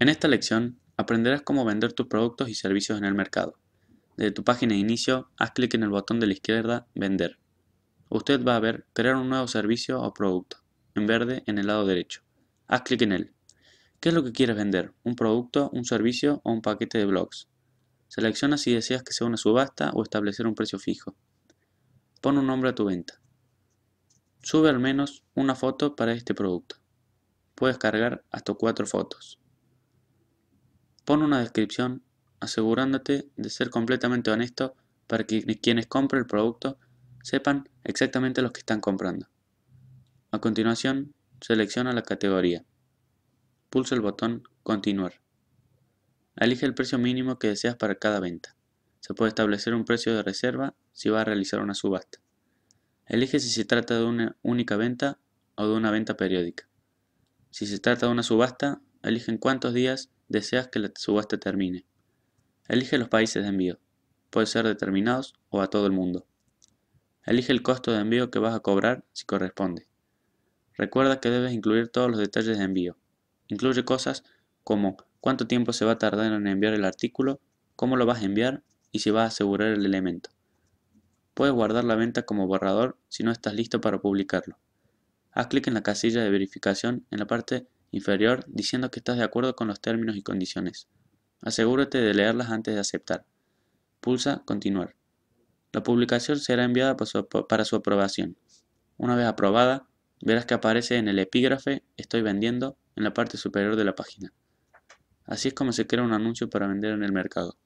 En esta lección aprenderás cómo vender tus productos y servicios en el mercado. Desde tu página de inicio, haz clic en el botón de la izquierda Vender. Usted va a ver Crear un nuevo servicio o producto, en verde en el lado derecho. Haz clic en él. ¿Qué es lo que quieres vender? ¿Un producto, un servicio o un paquete de blogs? Selecciona si deseas que sea una subasta o establecer un precio fijo. Pon un nombre a tu venta. Sube al menos una foto para este producto. Puedes cargar hasta cuatro fotos. Pon una descripción asegurándote de ser completamente honesto para que quienes compren el producto sepan exactamente los que están comprando. A continuación, selecciona la categoría. Pulsa el botón Continuar. Elige el precio mínimo que deseas para cada venta. Se puede establecer un precio de reserva si va a realizar una subasta. Elige si se trata de una única venta o de una venta periódica. Si se trata de una subasta, elige en cuántos días deseas que la subasta termine. Elige los países de envío. Puede ser determinados o a todo el mundo. Elige el costo de envío que vas a cobrar si corresponde. Recuerda que debes incluir todos los detalles de envío. Incluye cosas como cuánto tiempo se va a tardar en enviar el artículo, cómo lo vas a enviar y si vas a asegurar el elemento. Puedes guardar la venta como borrador si no estás listo para publicarlo. Haz clic en la casilla de verificación en la parte inferior diciendo que estás de acuerdo con los términos y condiciones. Asegúrate de leerlas antes de aceptar. Pulsa Continuar. La publicación será enviada para su aprobación. Una vez aprobada, verás que aparece en el epígrafe Estoy vendiendo en la parte superior de la página. Así es como se crea un anuncio para vender en el mercado.